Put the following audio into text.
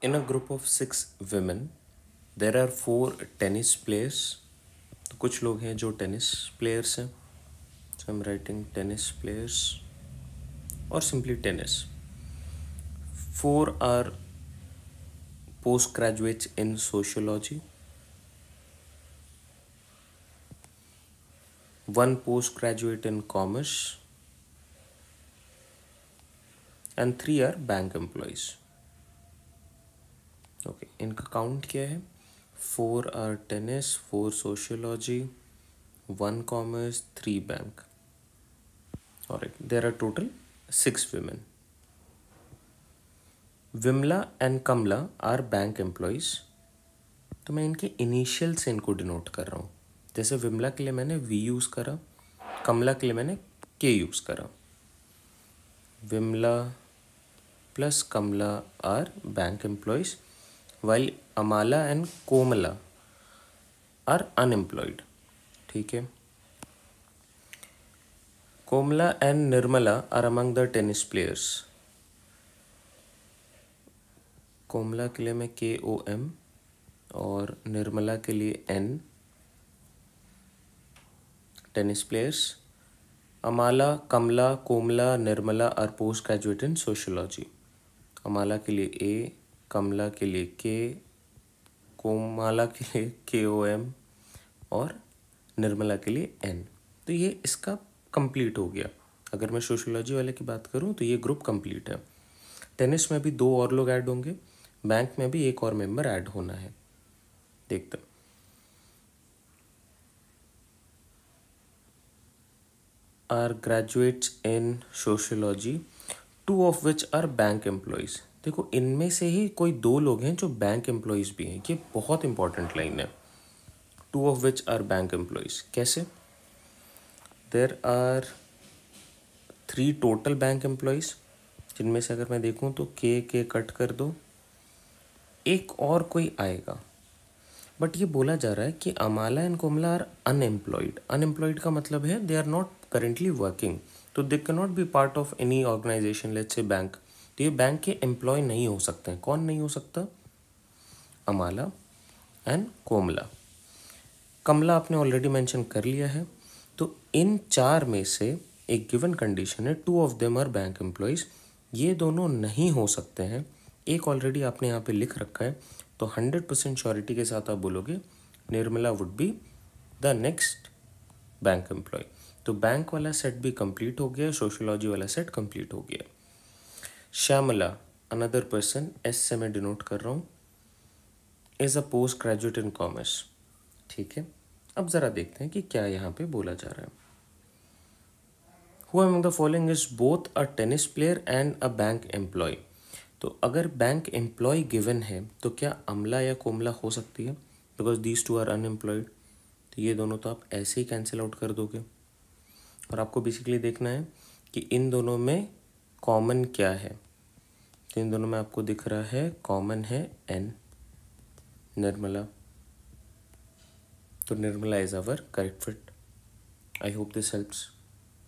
In a group of six women, there are four tennis players. तो कुछ लोग हैं जो tennis players हैं I'm writing tennis players. Or simply tennis. four are postgraduates in sociology one postgraduate in commerce and three are bank employees okay इनका count क्या है four are tennis four sociology one commerce three bank और there are total six women Vimala and Kamala are bank employees तो मैं इनके initial से इनको denote कर रहा हूँ जैसे विमला के लिए मैंने वी यूज़ करा कमला के लिए मैंने के यूज़ करा Vimala plus Kamala are bank employees while Amala and Komala are unemployed ठीक है Komala and Nirmala are among the tennis players Komala के लिए मैं के ओ एम और निर्मला के लिए and tennis players Amala Kamala Komala Nirmala are post graduate in sociology Amala के लिए ए कमला के लिए के कोमाला के लिए के ओ एम और निर्मला के लिए एन तो ये इसका कंप्लीट हो गया अगर मैं सोशोलॉजी वाले की बात करूँ तो ये ग्रुप कंप्लीट है टेनिस में भी दो और लोग ऐड होंगे बैंक में भी एक और मेंबर ऐड होना है देखते are graduates in sociology two of which are bank employees देखो इनमें से ही कोई दो लोग हैं जो बैंक एम्प्लॉयज़ भी हैं ये बहुत इंपॉर्टेंट लाइन है two of which are bank employees कैसे there are three total bank employees जिनमें से अगर मैं देखूं तो के के कट कर दो एक और कोई आएगा बट ये बोला जा रहा है कि Amala and Komala are unemployed unemployed का मतलब है they are not currently working तो they can not be part of any organisation let's a bank तो ये बैंक के एम्प्लॉय नहीं हो सकते हैं कौन नहीं हो सकता अमाला एंड कोमला कमला आपने ऑलरेडी मेंशन कर लिया है तो इन चार में से एक गिवन कंडीशन है two of them are bank employees ये दोनों नहीं हो सकते हैं एक ऑलरेडी आपने यहाँ पे लिख रखा है तो हंड्रेड परसेंट श्योरिटी के साथ आप बोलोगे Nirmala would be the next bank employee तो बैंक वाला सेट भी कंप्लीट हो गया सोशियोलॉजी वाला सेट कंप्लीट हो गया श्यामला अनदर पर्सन एस से मैं डिनोट कर रहा हूँ is a post graduate in commerce ठीक है अब ज़रा देखते हैं कि क्या यहाँ पे बोला जा रहा है हुआ among the following is both a tennis player and a bank employee तो अगर बैंक एम्प्लॉय गिवन है तो क्या अमला या कोमला हो सकती है because these two are unemployed तो ये दोनों तो आप ऐसे ही कैंसिल आउट कर दोगे और आपको बेसिकली देखना है कि इन दोनों में कॉमन क्या है तो इन दोनों में आपको दिख रहा है कॉमन है एन निर्मला तो Nirmala is our correct fit I hope this helps